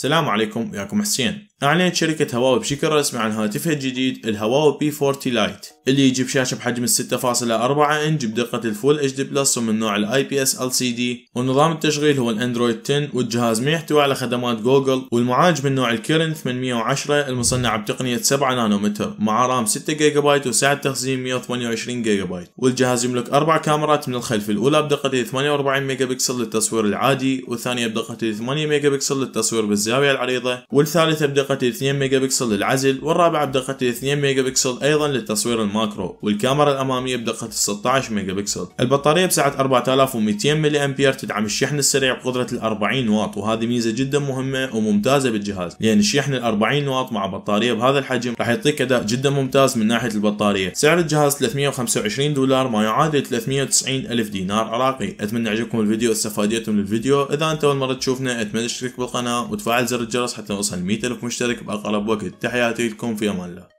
السلام عليكم وياكم حسين أعلنت شركة هواوي بشكل رسمي عن هاتفها الجديد الهواوي بي 40 لايت اللي يجيب شاشة بحجم 6.4 إنج بدقة الفول اتش دي بلس ومن نوع الاي بي اس ال سي دي ونظام التشغيل هو الاندرويد 10 والجهاز ما يحتوي على خدمات جوجل والمعالج من نوع الكيرن 810 المصنع بتقنية 7 نانومتر مع رام 6 جيجا بايت وسعة تخزين 128 جيجا بايت والجهاز يملك أربع كاميرات من الخلف الأولى بدقة 48 ميجا بكسل للتصوير العادي والثانية بدقة 8 ميجا بكسل للتصوير بالزاوية الزاوية العريضة والثالثة بدقة 2 ميجا بكسل للعزل والرابعة بدقة 2 ميجا بكسل أيضا للتصوير الماكرو والكاميرا الأمامية بدقة 16 ميجا بكسل البطارية بسعة 4200 ملي أمبير تدعم الشحن السريع بقدرة ال 40 واط وهذه ميزة جدا مهمة وممتازة بالجهاز لأن يعني الشحن ال 40 واط مع بطارية بهذا الحجم راح يعطيك أداء جدا ممتاز من ناحية البطارية سعر الجهاز 325 دولار ما يعادل 390 ألف دينار عراقي أتمنى يعجبكم الفيديو استفاديتم من الفيديو إذا أنت أول مرة تشوفنا أتمنى تشترك بالقناة وتفعل وفعل زر الجرس حتى نوصل 100 ألف مشترك بأقرب وقت تحياتي لكم في أمان الله